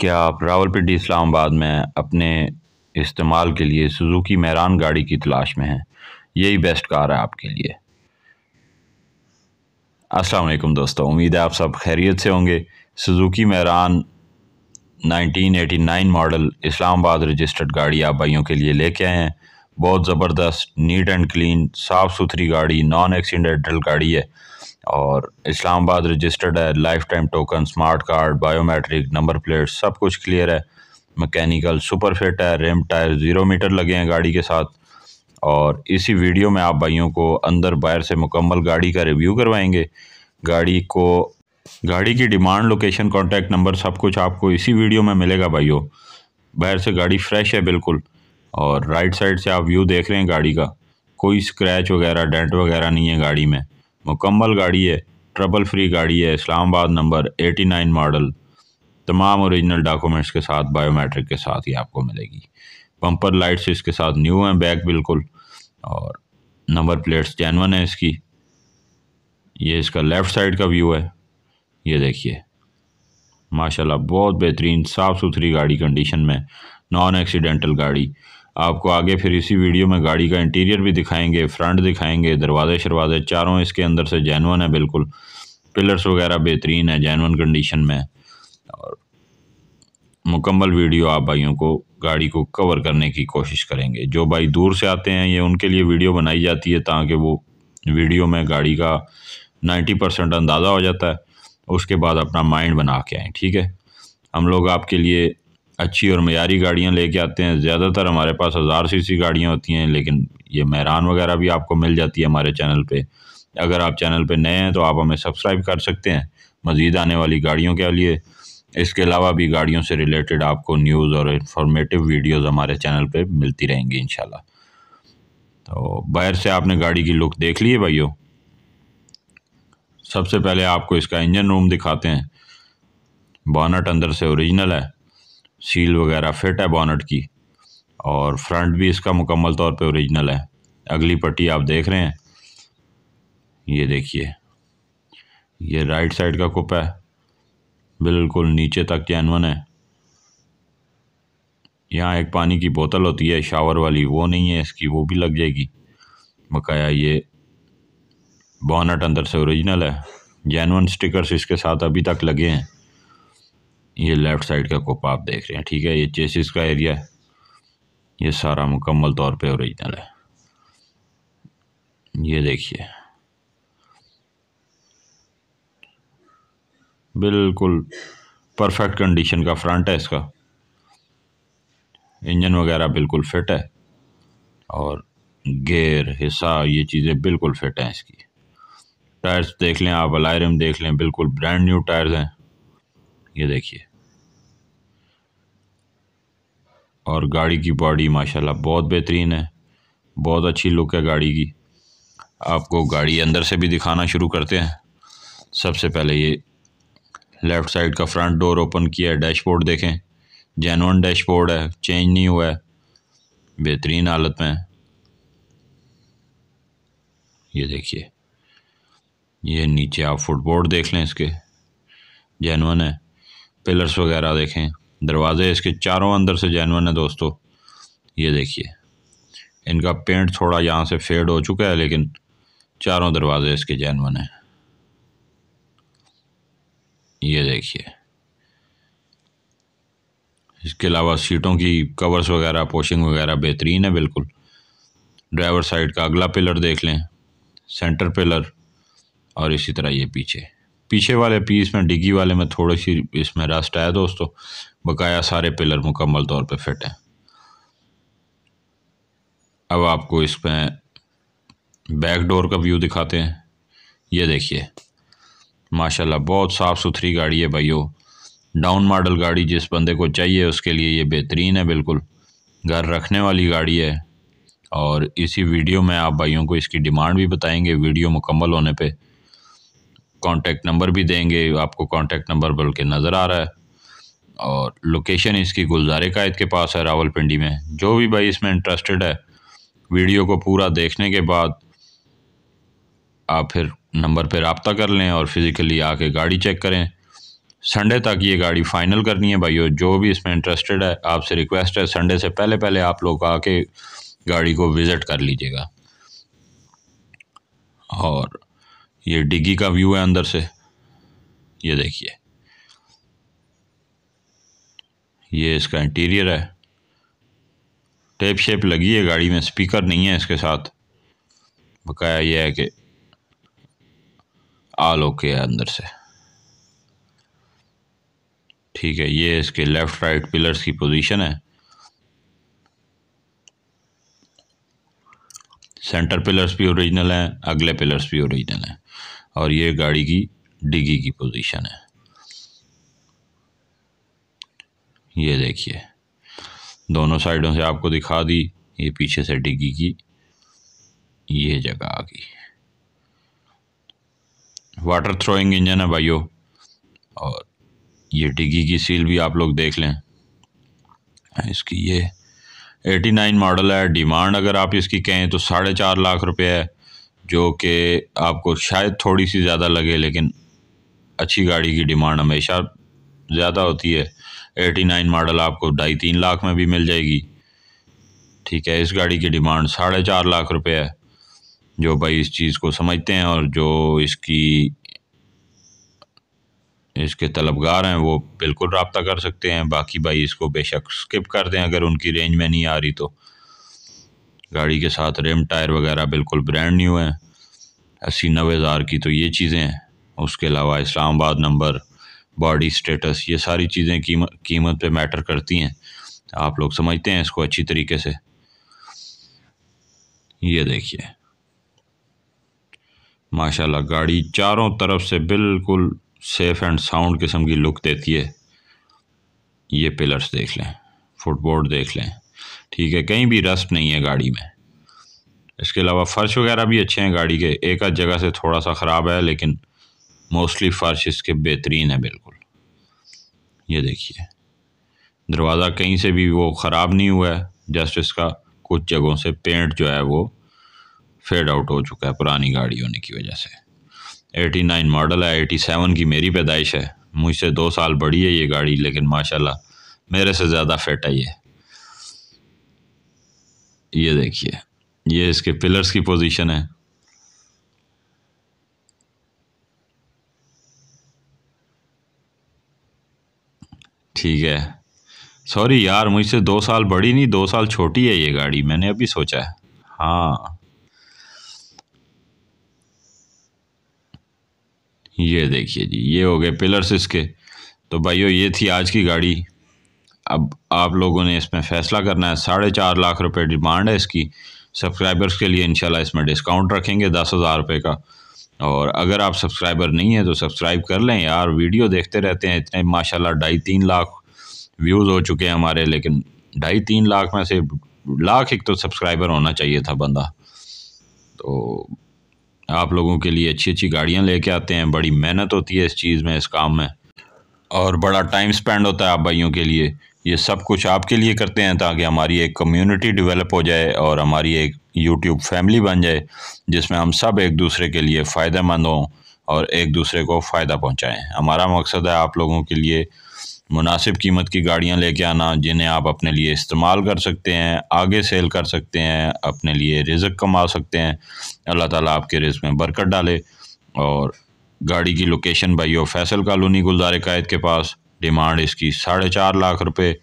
क्या आप रावलपिंडी इस्लामाबाद में अपने इस्तेमाल के लिए सुजुकी महरान गाड़ी की तलाश में हैं यही बेस्ट कार है आपके लिए अस्सलाम वालेकुम दोस्तों उम्मीद है आप सब खैरियत से होंगे Suzuki Mehran 1989 model Islamabad registered गाड़ी आप भाइयों के लिए लेके आए हैं बहुत ज़बरदस्त नीट एंड क्लीन साफ़ सुथरी गाड़ी नॉन एक्सीडेंटल गाड़ी है और इस्लामाबाद रजिस्टर्ड है lifetime token smart card biometric number plate सब कुछ क्लियर है मैकेनिकल सुपर फिट है रेम टायर ज़ीरो मीटर लगे हैं गाड़ी के साथ और इसी वीडियो में आप भाइयों को अंदर बाहर से मुकम्मल गाड़ी का रिव्यू करवाएंगे गाड़ी को गाड़ी की डिमांड लोकेशन कॉन्टैक्ट नंबर सब कुछ आपको इसी वीडियो में मिलेगा भाइयों बाहर से गाड़ी फ्रेश है बिल्कुल और राइट साइड से आप व्यू देख रहे हैं गाड़ी का कोई स्क्रैच वगैरह डेंट वगैरह नहीं है गाड़ी में मुकम्मल गाड़ी है ट्रबल फ्री गाड़ी है इस्लामाबाद नंबर 89 मॉडल तमाम ओरिजिनल डॉक्यूमेंट्स के साथ बायोमेट्रिक के साथ ही आपको मिलेगी पंपर लाइट्स इसके साथ न्यू हैं बैक बिल्कुल और नंबर प्लेट्स जैनवन है इसकी ये इसका लेफ़्ट साइड का व्यू है ये देखिए माशाल्लाह बहुत बेहतरीन साफ़ सुथरी गाड़ी कंडीशन में नॉन एक्सीडेंटल गाड़ी आपको आगे फिर इसी वीडियो में गाड़ी का इंटीरियर भी दिखाएंगे फ्रंट दिखाएंगे दरवाजे शरवाजे चारों इसके अंदर से जैनवन है बिल्कुल पिलर्स वगैरह बेहतरीन है जैनवन कंडीशन में और मुकम्मल वीडियो आप भाइयों को गाड़ी को कवर करने की कोशिश करेंगे जो भाई दूर से आते हैं ये उनके लिए वीडियो बनाई जाती है ताकि वो वीडियो में गाड़ी का नाइन्टी परसेंट अंदाज़ा हो जाता है उसके बाद अपना माइंड बना के आए ठीक है हम लोग आपके लिए अच्छी और मयारी गाड़ियाँ लेके आते हैं ज़्यादातर हमारे पास हज़ार सी सी गाड़ियाँ होती हैं लेकिन ये महरान वगैरह भी आपको मिल जाती है हमारे चैनल पे अगर आप चैनल पे नए हैं तो आप हमें सब्सक्राइब कर सकते हैं मज़ीद आने वाली गाड़ियों के लिए इसके अलावा भी गाड़ियों से रिलेटेड आपको न्यूज़ और इन्फॉर्मेटिव वीडियोज़ हमारे चैनल पर मिलती रहेंगी इन तो बाहर से आपने गाड़ी की लुक देख ली है भाइयों सबसे पहले आपको इसका इंजन रूम दिखाते हैं बॉनट अंदर से ओरिजिनल है सील वगैरह फिट है बॉनट की और फ्रंट भी इसका मुकम्मल तौर पे ओरिजिनल है अगली पट्टी आप देख रहे हैं ये देखिए ये राइट साइड का कुप है बिल्कुल नीचे तक जैनवन है यहाँ एक पानी की बोतल होती है शावर वाली वो नहीं है इसकी वो भी लग जाएगी बकाया ये बॉनट अंदर से ओरिजिनल है जैनवन स्टिकर्स इसके साथ अभी तक लगे हैं ये लेफ़्ट साइड का कोपा आप देख रहे हैं ठीक है ये चेसिस का एरिया है ये सारा मुकम्मल तौर पे औरिजिनल है ये देखिए बिल्कुल परफेक्ट कंडीशन का फ्रंट है इसका इंजन वगैरह बिल्कुल फिट है और गेयर हिस्सा ये चीज़ें बिल्कुल फिट हैं इसकी टायर्स देख लें आप अलायरम देख लें बिल्कुल ब्रांड न्यू टायर्स हैं ये देखिए और गाड़ी की बॉडी माशाल्लाह बहुत बेहतरीन है बहुत अच्छी लुक है गाड़ी की आपको गाड़ी अंदर से भी दिखाना शुरू करते हैं सबसे पहले ये लेफ़्ट साइड का फ्रंट डोर ओपन किया है डैशबोर्ड देखें जैनवन डैशबोर्ड है चेंज नहीं हुआ है बेहतरीन हालत में ये देखिए ये नीचे आप फुटबोर्ड देख लें इसके जैनवन है पिलर्स वगैरह देखें दरवाज़े इसके चारों अंदर से जैनवन है दोस्तों ये देखिए इनका पेंट थोड़ा यहाँ से फेड हो चुका है लेकिन चारों दरवाज़े इसके जैनवन हैं ये देखिए इसके अलावा सीटों की कवर्स वगैरह पोशिंग वगैरह बेहतरीन है बिल्कुल ड्राइवर साइड का अगला पिलर देख लें सेंटर पिलर और इसी तरह ये पीछे पीछे वाले पीस में डिगी वाले में थोड़ी सी इसमें रस्ट आया दोस्तों बकाया सारे पिलर मुकम्मल तौर पे फिट हैं अब आपको इसमें बैक डोर का व्यू दिखाते हैं ये देखिए माशाल्लाह बहुत साफ़ सुथरी गाड़ी है भाइयों डाउन मॉडल गाड़ी जिस बंदे को चाहिए उसके लिए ये बेहतरीन है बिल्कुल घर रखने वाली गाड़ी है और इसी वीडियो में आप भाइयों को इसकी डिमांड भी बताएंगे वीडियो मुकम्मल होने पर कांटेक्ट नंबर भी देंगे आपको कांटेक्ट नंबर के नज़र आ रहा है और लोकेशन इसकी गुलजार कायद के पास है रावलपिंडी में जो भी भाई इसमें इंटरेस्टेड है वीडियो को पूरा देखने के बाद आप फिर नंबर पर रबता कर लें और फिज़िकली आके गाड़ी चेक करें संडे तक ये गाड़ी फ़ाइनल करनी है भाइयों जो भी इसमें इंटरेस्टेड है आपसे रिक्वेस्ट है संडे से पहले पहले आप लोग आके गाड़ी को विज़िट कर लीजिएगा और ये डिग्गी का व्यू है अंदर से ये देखिए ये इसका इंटीरियर है टेप शेप लगी है गाड़ी में स्पीकर नहीं है इसके साथ बकाया ये है कि आल ओके है अंदर से ठीक है ये इसके लेफ़्ट राइट पिलर्स की पोजीशन है सेंटर पिलर्स भी ओरिजिनल हैं अगले पिलर्स भी ओरिजिनल हैं और ये गाड़ी की डिगी की पोजीशन है ये देखिए दोनों साइडों से आपको दिखा दी ये पीछे से डिगी की ये जगह आ गई वाटर थ्रोइंग इंजन है भाइयों और ये डिगी की सील भी आप लोग देख लें इसकी ये 89 मॉडल है डिमांड अगर आप इसकी कहें तो साढ़े चार लाख रुपए है जो कि आपको शायद थोड़ी सी ज़्यादा लगे लेकिन अच्छी गाड़ी की डिमांड हमेशा ज़्यादा होती है एटी नाइन मॉडल आपको ढाई तीन लाख में भी मिल जाएगी ठीक है इस गाड़ी की डिमांड साढ़े चार लाख रुपए है जो भाई इस चीज़ को समझते हैं और जो इसकी इसके तलबगार हैं वो बिल्कुल रबता कर सकते हैं बाकी भाई इसको बेशक स्किप कर दें अगर उनकी रेंज में नहीं आ रही तो गाड़ी के साथ रेम टायर वगैरह बिल्कुल ब्रांड न्यू हैं अस्सी नबे हज़ार की तो ये चीज़ें हैं उसके अलावा इस्लामाबाद नंबर बॉडी स्टेटस ये सारी चीज़ें कीमत कीमत पे मैटर करती हैं आप लोग समझते हैं इसको अच्छी तरीके से ये देखिए माशाल्लाह गाड़ी चारों तरफ से बिल्कुल सेफ़ एंड साउंड किस्म की लुक देती है ये पिलर्स देख लें फुटबोर्ड देख लें ठीक है कहीं भी रस्प नहीं है गाड़ी में इसके अलावा फ़र्श वगैरह भी अच्छे हैं गाड़ी के एक आध जगह से थोड़ा सा ख़राब है लेकिन मोस्टली फ़र्श इसके बेहतरीन है बिल्कुल ये देखिए दरवाज़ा कहीं से भी वो ख़राब नहीं हुआ है जस्ट इसका कुछ जगहों से पेंट जो है वो फेड आउट हो चुका है पुरानी गाड़ी होने की वजह से 89 मॉडल है 87 की मेरी पैदाइश है मुझसे दो साल बड़ी है ये गाड़ी लेकिन माशाल्लाह मेरे से ज़्यादा फिट है ये ये देखिए ये इसके पिलर्स की पोजीशन है ठीक है सॉरी यार मुझसे दो साल बड़ी नहीं दो साल छोटी है ये गाड़ी मैंने अभी सोचा है हाँ ये देखिए जी ये हो गए पिलर्स इसके तो भाइयों ये थी आज की गाड़ी अब आप लोगों ने इसमें फ़ैसला करना है साढ़े चार लाख रुपए डिमांड है इसकी सब्सक्राइबर्स के लिए इंशाल्लाह इसमें डिस्काउंट रखेंगे दस हज़ार रुपये का और अगर आप सब्सक्राइबर नहीं है तो सब्सक्राइब कर लें यार वीडियो देखते रहते हैं इतने माशाला ढाई तीन लाख व्यूज़ हो चुके हैं हमारे लेकिन ढाई तीन लाख में से लाख एक तो सब्सक्राइबर होना चाहिए था बंदा तो आप लोगों के लिए अच्छी अच्छी गाड़ियाँ लेके आते हैं बड़ी मेहनत होती है इस चीज़ में इस काम में और बड़ा टाइम स्पेंड होता है आप भाइयों के लिए ये सब कुछ आपके लिए करते हैं ताकि हमारी एक कम्युनिटी डेवलप हो जाए और हमारी एक यूट्यूब फैमिली बन जाए जिसमें हम सब एक दूसरे के लिए फ़ायदेमंद हों और एक दूसरे को फ़ायदा पहुंचाएं हमारा मकसद है आप लोगों के लिए मुनासिब कीमत की गाड़ियां लेके आना जिन्हें आप अपने लिए इस्तेमाल कर सकते हैं आगे सेल कर सकते हैं अपने लिए रिजक कमा सकते हैं अल्लाह ताला आपके रिज़ में बरकत डाले और गाड़ी की लोकेशन भाई फैसल कॉलोनी गुलजार कायद के पास डिमांड इसकी साढ़े चार लाख रुपये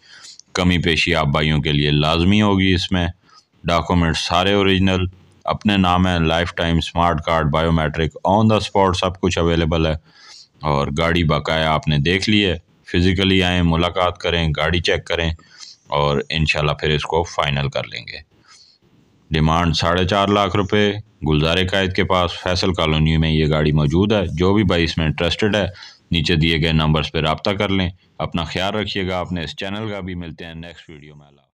कमी पेशी आप भाइयों के लिए लाजमी होगी इसमें डॉक्यूमेंट सारे ओरिजिनल अपने नाम है lifetime smart card biometric on the spot सब कुछ अवेलेबल है और गाड़ी बकाया आपने देख ली है फिज़िकली आए मुलाकात करें गाड़ी चेक करें और इनशाला फिर इसको फ़ाइनल कर लेंगे डिमांड साढ़े चार लाख रुपए गुलजार कायद के पास फैसल कॉलोनी में ये गाड़ी मौजूद है जो भी भाई इसमें इंटरेस्टेड है नीचे दिए गए नंबर्स पर रबता कर लें अपना ख्याल रखिएगा अपने इस चैनल का भी मिलते हैं नेक्स्ट वीडियो में अल्लाह